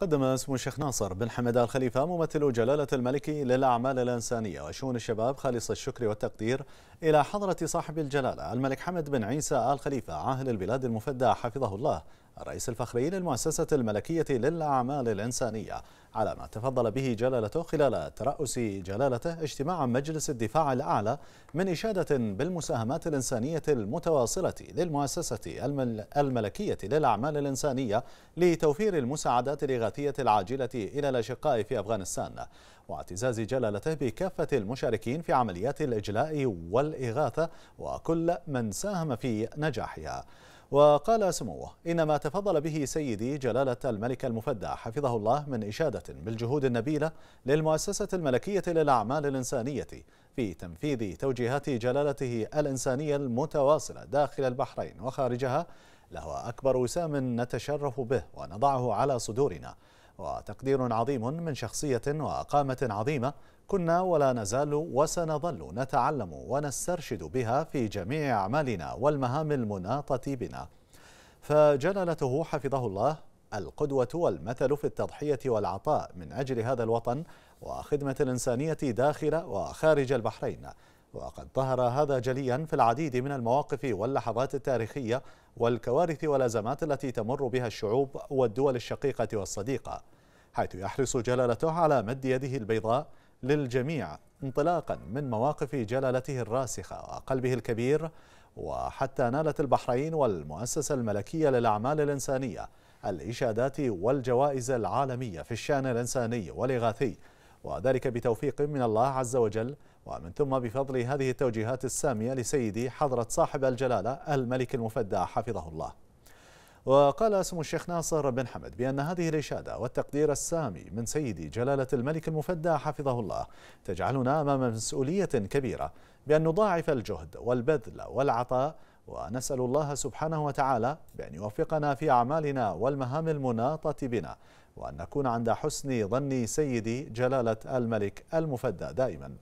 قدم اسم الشيخ ناصر بن حمد آل خليفة ممثل جلالة الملك للأعمال الإنسانية وشؤون الشباب خالص الشكر والتقدير إلى حضرة صاحب الجلالة الملك حمد بن عيسى آل خليفة عاهل البلاد المفدى حفظه الله الرئيس الفخري للمؤسسة الملكية للأعمال الإنسانية على ما تفضل به جلالته خلال ترأس جلالته اجتماع مجلس الدفاع الأعلى من إشادة بالمساهمات الإنسانية المتواصلة للمؤسسة الملكية للأعمال الإنسانية لتوفير المساعدات الإغاثية العاجلة إلى الأشقاء في أفغانستان واعتزاز جلالته بكافة المشاركين في عمليات الإجلاء والإغاثة وكل من ساهم في نجاحها وقال سموه إن ما تفضل به سيدي جلالة الملك المفدى حفظه الله من إشادة بالجهود النبيلة للمؤسسة الملكية للأعمال الإنسانية في تنفيذ توجيهات جلالته الإنسانية المتواصلة داخل البحرين وخارجها لهو أكبر وسام نتشرف به ونضعه على صدورنا وتقدير عظيم من شخصية وقامة عظيمة كنا ولا نزال وسنظل نتعلم ونسترشد بها في جميع أعمالنا والمهام المناطة بنا فجلالته حفظه الله القدوة والمثل في التضحية والعطاء من أجل هذا الوطن وخدمة الإنسانية داخل وخارج البحرين وقد ظهر هذا جليا في العديد من المواقف واللحظات التاريخية والكوارث والأزمات التي تمر بها الشعوب والدول الشقيقة والصديقة حيث يحرص جلالته على مد يده البيضاء للجميع انطلاقا من مواقف جلالته الراسخة وقلبه الكبير وحتى نالت البحرين والمؤسسة الملكية للأعمال الإنسانية الإشادات والجوائز العالمية في الشأن الإنساني والإغاثي وذلك بتوفيق من الله عز وجل ومن ثم بفضل هذه التوجيهات السامية لسيدي حضرة صاحب الجلالة الملك المفدى حفظه الله وقال اسم الشيخ ناصر بن حمد بأن هذه الإشادة والتقدير السامي من سيدي جلالة الملك المفدى حفظه الله تجعلنا أمام مسؤولية كبيرة بأن نضاعف الجهد والبذل والعطاء ونسأل الله سبحانه وتعالى بأن يوفقنا في أعمالنا والمهام المناطة بنا وأن نكون عند حسن ظن سيدي جلالة الملك المفدى دائما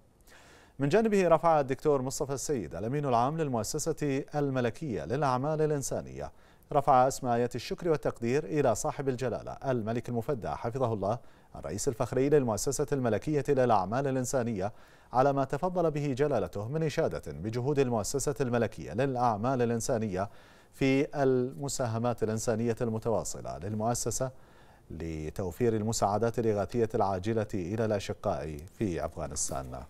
من جانبه رفع الدكتور مصطفى السيد الأمين العام للمؤسسة الملكية للأعمال الإنسانية رفع اسم آيات الشكر والتقدير إلى صاحب الجلالة الملك المفدى حفظه الله الرئيس الفخري للمؤسسة الملكية للأعمال الإنسانية على ما تفضل به جلالته من إشادة بجهود المؤسسة الملكية للأعمال الإنسانية في المساهمات الإنسانية المتواصلة للمؤسسة لتوفير المساعدات الإغاثية العاجلة إلى الأشقاء في أفغانستان